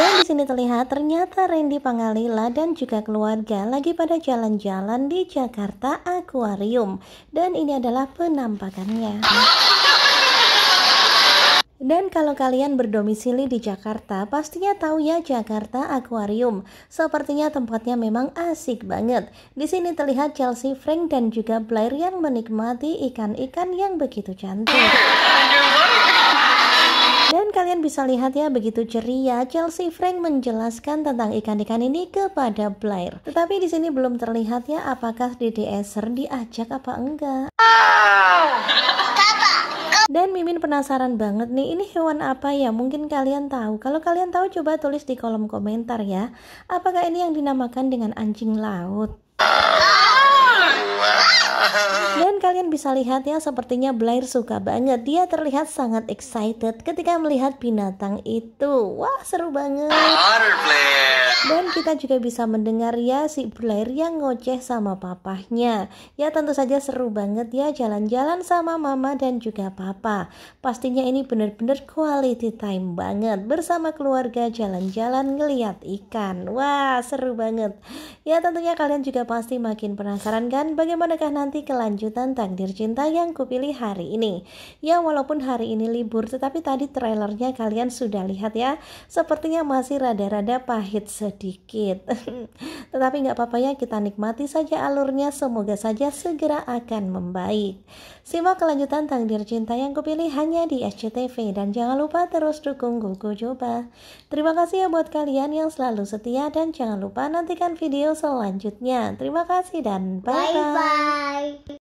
Dan di sini terlihat ternyata Randy Pangalila dan juga keluarga lagi pada jalan-jalan di Jakarta Aquarium. Dan ini adalah penampakannya. Dan kalau kalian berdomisili di Jakarta, pastinya tahu ya Jakarta Aquarium. Sepertinya tempatnya memang asik banget. Di sini terlihat Chelsea Frank dan juga Blair yang menikmati ikan-ikan yang begitu cantik bisa lihat ya begitu ceria Chelsea Frank menjelaskan tentang ikan-ikan ini kepada Blair. Tetapi di sini belum terlihat ya apakah Dede Eser diajak apa enggak. Dan Mimin penasaran banget nih, ini hewan apa ya? Mungkin kalian tahu. Kalau kalian tahu coba tulis di kolom komentar ya. Apakah ini yang dinamakan dengan anjing laut? kalian bisa lihat ya sepertinya Blair suka banget. Dia terlihat sangat excited ketika melihat binatang itu. Wah seru banget. Otter dan kita juga bisa mendengar ya si Blair yang ngoceh sama papahnya. Ya tentu saja seru banget ya jalan-jalan sama mama dan juga papa. Pastinya ini benar-benar quality time banget bersama keluarga jalan-jalan ngeliat ikan. Wah, seru banget. Ya tentunya kalian juga pasti makin penasaran kan bagaimanakah nanti kelanjutan takdir cinta yang kupilih hari ini. Ya walaupun hari ini libur tetapi tadi trailernya kalian sudah lihat ya. Sepertinya masih rada-rada pahit sih sedikit. Tetapi nggak apa-apa ya, kita nikmati saja alurnya, semoga saja segera akan membaik. Simak kelanjutan tanggir Cinta yang kupilih hanya di SCTV dan jangan lupa terus dukung Gogo Coba. Terima kasih ya buat kalian yang selalu setia dan jangan lupa nantikan video selanjutnya. Terima kasih dan bye-bye.